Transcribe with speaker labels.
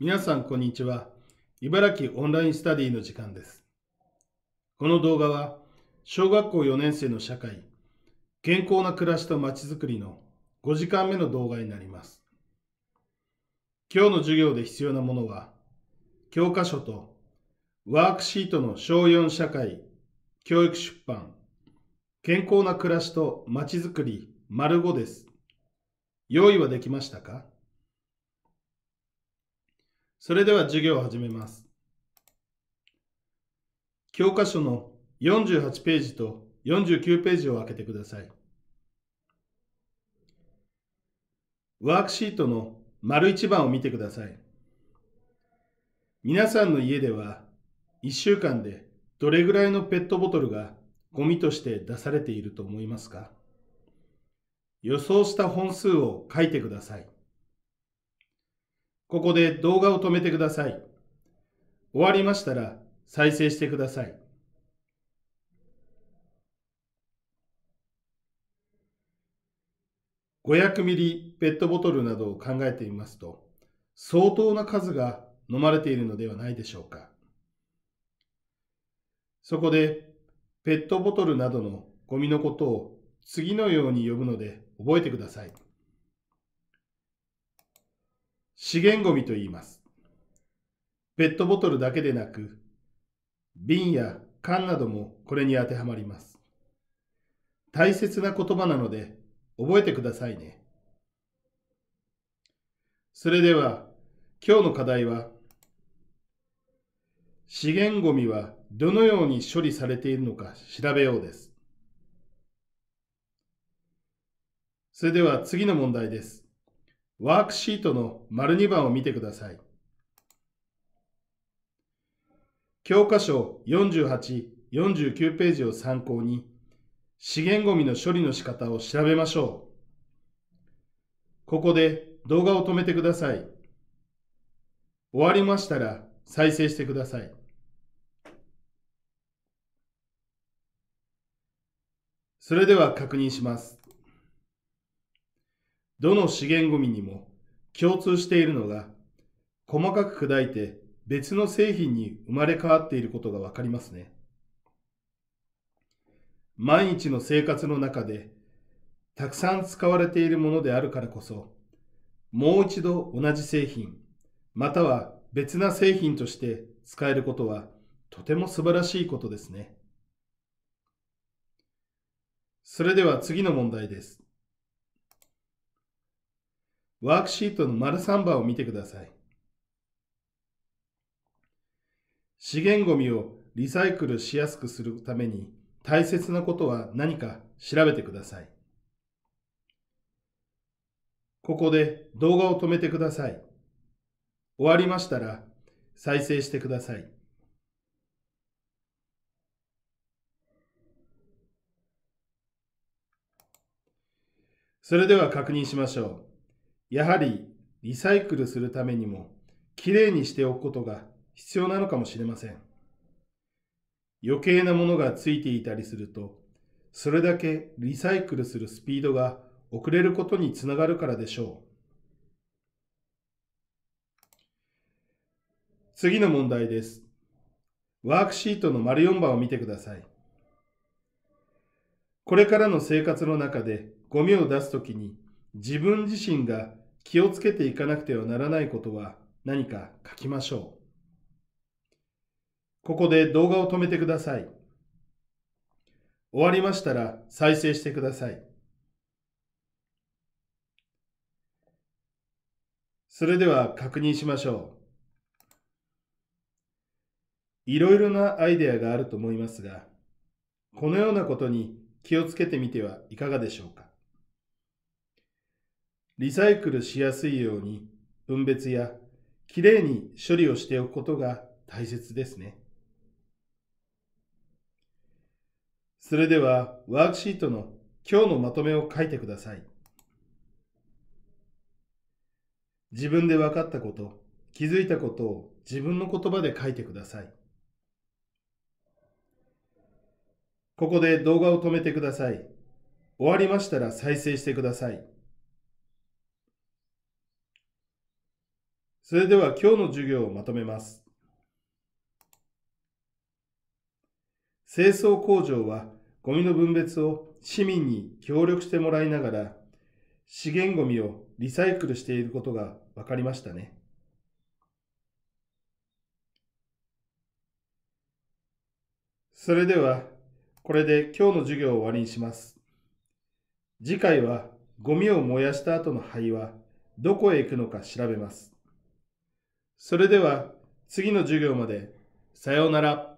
Speaker 1: 皆さん、こんにちは。茨城オンラインスタディの時間です。この動画は、小学校4年生の社会、健康な暮らしとまちづくりの5時間目の動画になります。今日の授業で必要なものは、教科書とワークシートの小4社会、教育出版、健康な暮らしとまちづくり丸5です。用意はできましたかそれでは授業を始めます。教科書の48ページと49ページを開けてください。ワークシートの丸一番を見てください。皆さんの家では1週間でどれぐらいのペットボトルがゴミとして出されていると思いますか予想した本数を書いてください。ここで動画を止めてください。終わりましたら再生してください。500ミリペットボトルなどを考えてみますと、相当な数が飲まれているのではないでしょうか。そこで、ペットボトルなどのゴミのことを次のように呼ぶので覚えてください。資源ごみと言います。ペットボトルだけでなく、瓶や缶などもこれに当てはまります。大切な言葉なので覚えてくださいね。それでは今日の課題は、資源ごみはどのように処理されているのか調べようです。それでは次の問題です。ワークシートの丸2番を見てください。教科書48、49ページを参考に、資源ごみの処理の仕方を調べましょう。ここで動画を止めてください。終わりましたら再生してください。それでは確認します。どの資源ごみにも共通しているのが、細かく砕いて別の製品に生まれ変わっていることがわかりますね。毎日の生活の中で、たくさん使われているものであるからこそ、もう一度同じ製品、または別な製品として使えることは、とても素晴らしいことですね。それでは次の問題です。ワークシートの丸ン番を見てください。資源ごみをリサイクルしやすくするために大切なことは何か調べてください。ここで動画を止めてください。終わりましたら再生してください。それでは確認しましょう。やはりリサイクルするためにもきれいにしておくことが必要なのかもしれません。余計なものがついていたりすると、それだけリサイクルするスピードが遅れることにつながるからでしょう。次の問題です。ワークシートの丸4番を見てください。これからの生活の中でゴミを出すときに自分自身が気をつけていかなくてはならないことは何か書きましょう。ここで動画を止めてください。終わりましたら再生してください。それでは確認しましょう。いろいろなアイデアがあると思いますが、このようなことに気をつけてみてはいかがでしょうか。リサイクルしやすいように分別やきれいに処理をしておくことが大切ですね。それではワークシートの今日のまとめを書いてください。自分で分かったこと、気づいたことを自分の言葉で書いてください。ここで動画を止めてください。終わりましたら再生してください。それでは今日の授業をまとめます。清掃工場はゴミの分別を市民に協力してもらいながら資源ゴミをリサイクルしていることが分かりましたね。それではこれで今日の授業を終わりにします。次回はゴミを燃やした後の灰はどこへ行くのか調べます。それでは次の授業までさようなら。